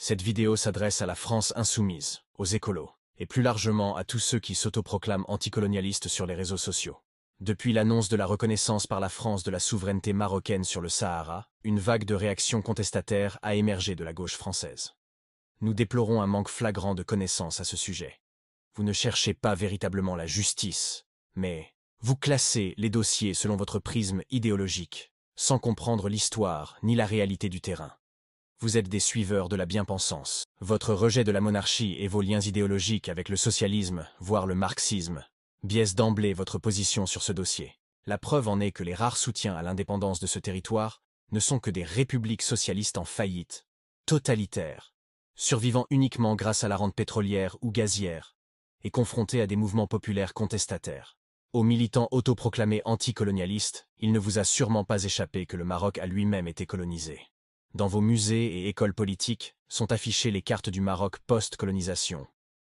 Cette vidéo s'adresse à la France insoumise, aux écolos, et plus largement à tous ceux qui s'autoproclament anticolonialistes sur les réseaux sociaux. Depuis l'annonce de la reconnaissance par la France de la souveraineté marocaine sur le Sahara, une vague de réactions contestataires a émergé de la gauche française. Nous déplorons un manque flagrant de connaissances à ce sujet. Vous ne cherchez pas véritablement la justice, mais vous classez les dossiers selon votre prisme idéologique, sans comprendre l'histoire ni la réalité du terrain. Vous êtes des suiveurs de la bien-pensance. Votre rejet de la monarchie et vos liens idéologiques avec le socialisme, voire le marxisme, biaisent d'emblée votre position sur ce dossier. La preuve en est que les rares soutiens à l'indépendance de ce territoire ne sont que des républiques socialistes en faillite, totalitaires, survivant uniquement grâce à la rente pétrolière ou gazière, et confrontés à des mouvements populaires contestataires. Aux militants autoproclamés anticolonialistes, il ne vous a sûrement pas échappé que le Maroc a lui-même été colonisé. Dans vos musées et écoles politiques sont affichées les cartes du Maroc post-colonisation,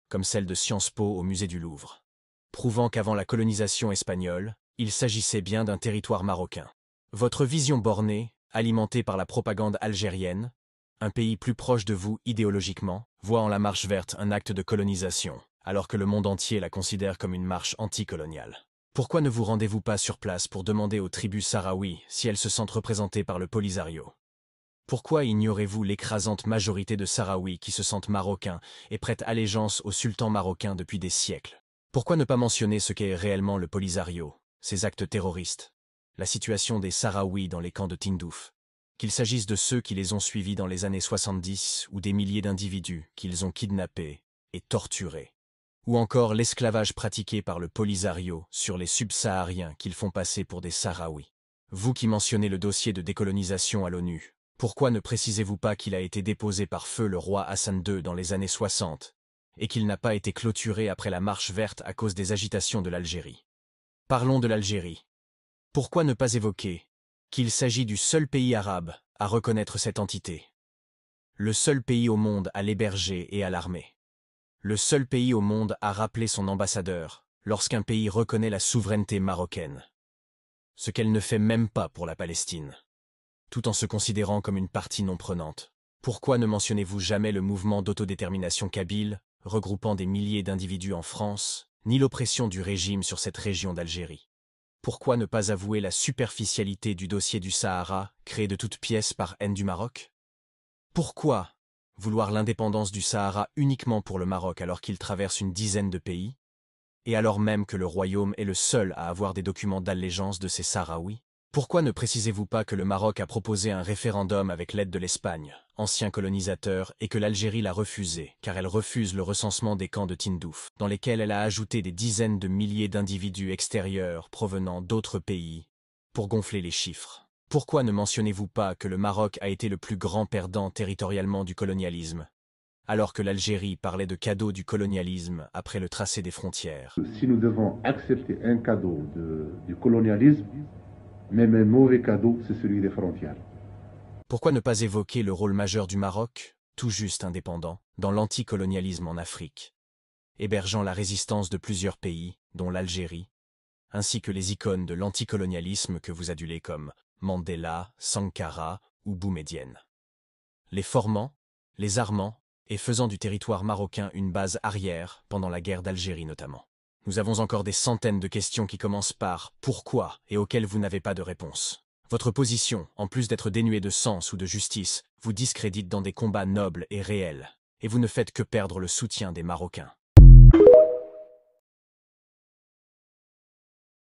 comme celle de Sciences Po au musée du Louvre, prouvant qu'avant la colonisation espagnole, il s'agissait bien d'un territoire marocain. Votre vision bornée, alimentée par la propagande algérienne, un pays plus proche de vous idéologiquement, voit en la marche verte un acte de colonisation, alors que le monde entier la considère comme une marche anticoloniale. Pourquoi ne vous rendez-vous pas sur place pour demander aux tribus sahraouis si elles se sentent représentées par le Polisario pourquoi ignorez-vous l'écrasante majorité de Sahraouis qui se sentent marocains et prêtent allégeance au sultan marocain depuis des siècles Pourquoi ne pas mentionner ce qu'est réellement le Polisario, ses actes terroristes La situation des Sahraouis dans les camps de Tindouf Qu'il s'agisse de ceux qui les ont suivis dans les années 70 ou des milliers d'individus qu'ils ont kidnappés et torturés ou encore l'esclavage pratiqué par le Polisario sur les subsahariens qu'ils font passer pour des Sahraouis. Vous qui mentionnez le dossier de décolonisation à l'ONU, pourquoi ne précisez-vous pas qu'il a été déposé par feu le roi Hassan II dans les années 60 et qu'il n'a pas été clôturé après la marche verte à cause des agitations de l'Algérie Parlons de l'Algérie. Pourquoi ne pas évoquer qu'il s'agit du seul pays arabe à reconnaître cette entité Le seul pays au monde à l'héberger et à l'armer. Le seul pays au monde à rappeler son ambassadeur lorsqu'un pays reconnaît la souveraineté marocaine. Ce qu'elle ne fait même pas pour la Palestine tout en se considérant comme une partie non prenante. Pourquoi ne mentionnez-vous jamais le mouvement d'autodétermination kabyle, regroupant des milliers d'individus en France, ni l'oppression du régime sur cette région d'Algérie Pourquoi ne pas avouer la superficialité du dossier du Sahara, créé de toutes pièces par haine du Maroc Pourquoi vouloir l'indépendance du Sahara uniquement pour le Maroc alors qu'il traverse une dizaine de pays, et alors même que le royaume est le seul à avoir des documents d'allégeance de ces Sahraouis pourquoi ne précisez-vous pas que le Maroc a proposé un référendum avec l'aide de l'Espagne, ancien colonisateur, et que l'Algérie l'a refusé, car elle refuse le recensement des camps de Tindouf, dans lesquels elle a ajouté des dizaines de milliers d'individus extérieurs provenant d'autres pays, pour gonfler les chiffres Pourquoi ne mentionnez-vous pas que le Maroc a été le plus grand perdant territorialement du colonialisme alors que l'Algérie parlait de cadeau du colonialisme après le tracé des frontières. Si nous devons accepter un cadeau du colonialisme, mais mauvais c'est celui des frontières. Pourquoi ne pas évoquer le rôle majeur du Maroc, tout juste indépendant, dans l'anticolonialisme en Afrique Hébergeant la résistance de plusieurs pays, dont l'Algérie, ainsi que les icônes de l'anticolonialisme que vous adulez comme Mandela, Sankara ou Boumedienne. Les formant, les armant et faisant du territoire marocain une base arrière pendant la guerre d'Algérie notamment. Nous avons encore des centaines de questions qui commencent par « pourquoi » et auxquelles vous n'avez pas de réponse. Votre position, en plus d'être dénuée de sens ou de justice, vous discrédite dans des combats nobles et réels, et vous ne faites que perdre le soutien des Marocains.